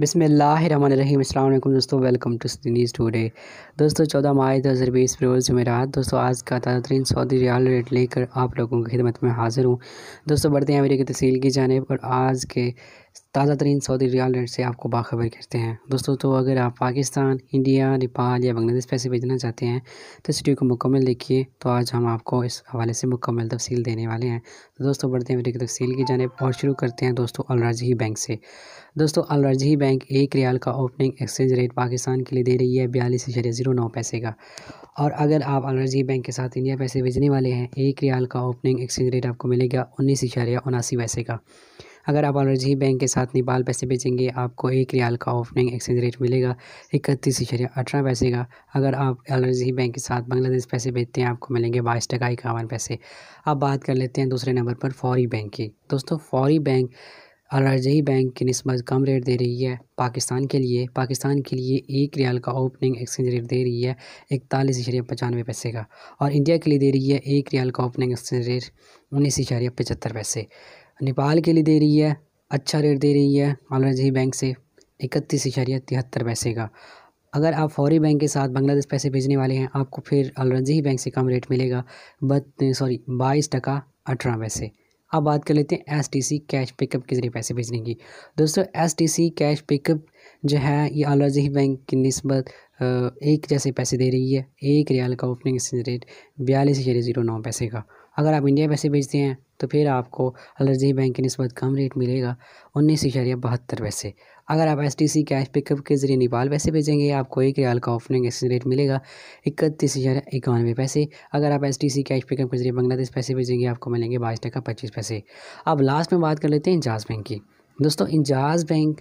बिसमीम अल्लाम दोस्तों वेलकम टू न्यूज़ टूडे दोस्तों चौदह मार्च दो हज़ार बीस रोज़ जमेरात दोस्तों आज का ताज़ा तरीन सऊदी रियाल रेट लेकर आप लोगों की खिदमत में हाज़िर हूँ दोस्तों बढ़ते हैं अमेरिकी तहसील की जानब और आज के ताज़ा तरीन सऊदी रियाल रेट से आपको बाखबर करते हैं दोस्तों तो अगर आप पाकिस्तान इंडिया नेपाल या बांग्लादेश पैसे भेजना चाहते हैं तो इस वीडियो को मुकम्मल देखिए तो आज हम आपको इस हवाले से मुकम्मल तफसील देने वाले हैं तो दोस्तों बढ़ते हैं अमेरिकी तफसील की जानेब और शुरू करते हैं दोस्तों अलराजही बैंक से दोस्तों अलराजही बैंक बैंक एक रियाल का ओपनिंग एक्सचेंज रेट पाकिस्तान के लिए दे रही है बयालीस इशारे ज़ीरो नौ पैसे का और अगर आप अलर्जी बैंक के साथ इंडिया पैसे भेजने वाले हैं एक रियाल का ओपनिंग एक्सचेंज रेट आपको मिलेगा उन्नीस इशारिया उनासी पैसे का अगर आप अलर्जी बैंक के साथ नेपाल पैसे बेचेंगे आपको एक रियाल का ओपनिंग एक्सचेंज रेट मिलेगा इकतीस इशारे अठारह पैसे का अगर आप अलर्जी बैंक के साथ बांग्लादेश पैसे बेचते हैं आपको मिलेंगे बाईस टका इक्यावन पैसे अब बात कर लेते हैं दूसरे नंबर पर फौरी बैंक की दोस्तों फौरी बैंक आरआरजी बैंक की नस्बत कम रेट दे रही है पाकिस्तान के लिए पाकिस्तान के लिए एक रियाल का ओपनिंग एक्सचेंज रेट दे रही है इकतालीस इशारे पचानवे पैसे का और इंडिया के लिए दे रही है एक रियाल का ओपनिंग एक्सचेंज रेट उन्नीस इशारे पचहत्तर पैसे नेपाल के लिए दे रही है अच्छा रेट दे रही है आरआरजी बैंक से इकतीस इशारे तिहत्तर पैसे का अगर आप फौरी बैंक के साथ बांग्लादेश पैसे भेजने वाले हैं आपको फिर अलरजी बैंक से कम रेट मिलेगा बत सॉरी बाईस टका अठारह पैसे अब बात कर लेते हैं S T C cash pickup के ज़रिए पैसे भेजने की दोस्तों S T C cash pickup जो है ये अलरजी बैंक की नस्बत एक जैसे पैसे दे रही है एक रियाल का ओपनिंग एक्सचेंज रेट बयालीस हज़ार ज़ीरो नौ पैसे का अगर आप इंडिया पैसे भेजते हैं तो फिर आपको अलर्जी बैंक के नस्बत कम रेट मिलेगा उन्नीस इशारिया बहत्तर पैसे अगर आप S T C cash pickup के ज़रिए नेपाल पैसे भेजेंगे आपको एक रियाल का ओपनिंग एक्सचेंज रेट मिलेगा इकतीस हज़ार इक्यानवे पैसे अगर आप S T C cash pickup के ज़रिए बांग्लादेश पैसे भेजेंगे आपको मिलेंगे बाईस टका पच्चीस पैसे अब लास्ट में बात कर लेते हैं इंजाज बैंक की दोस्तों इंजाज बैंक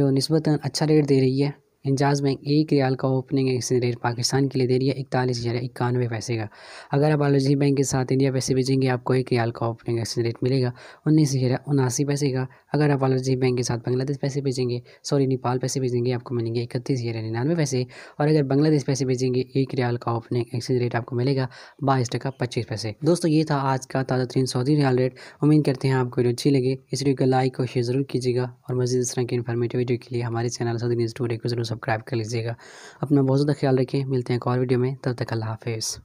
जो नस्बता अच्छा रेट दे रही है इंजाज बैंक एक रियाल का ओपनिंग एक्सचेंज रेट पाकिस्तान के लिए दे रही है इकतालीस हज़ार इक्यानवे पैसे का अगर आप आलोजी बैंक के साथ इंडिया पैसे भेजेंगे आपको एक रियाल का ओपनिंग एक्सचेंज रेट मिलेगा उन्नीस हज़ार उनासी पैसे का अगर आप आलोजी बैंक के साथ बांग्लादेश पैसे भेजेंगे सॉरी नेपाल पैसे भेजेंगे आपको मिलेंगे इकतीस हज़ार निन्यानवे पैसे और अगर बांग्लादेश पैसे भेजेंगे एक रियाल का ओपनिंग एक्सचेंज रेट आपको मिलेगा बाईस टका पच्चीस पैसे दोस्तों ये था आज का ताज़ा तरीन सऊदी रियाल रेट उम्मीद करते हैं आपको वीडियो अच्छी लगे इस वीडियो को लाइक और शेयर जरूर कीजिएगा और मजीद इस तरह की इन्फॉर्मेटिव वीडियो के लिए हमारे चैनल सऊदी न्यूज़ टूडे को जरूर सब्सक्राइब कर लीजिएगा अपना बहुत ज़्यादा ख्याल रखें मिलते हैं एक और वीडियो में तब तक अल्लाह हाफिज़